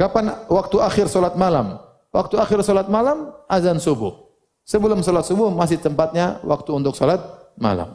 Kapan waktu akhir solat malam? Waktu akhir solat malam, azan subuh. Sebelum solat subuh masih tempatnya waktu untuk solat malam.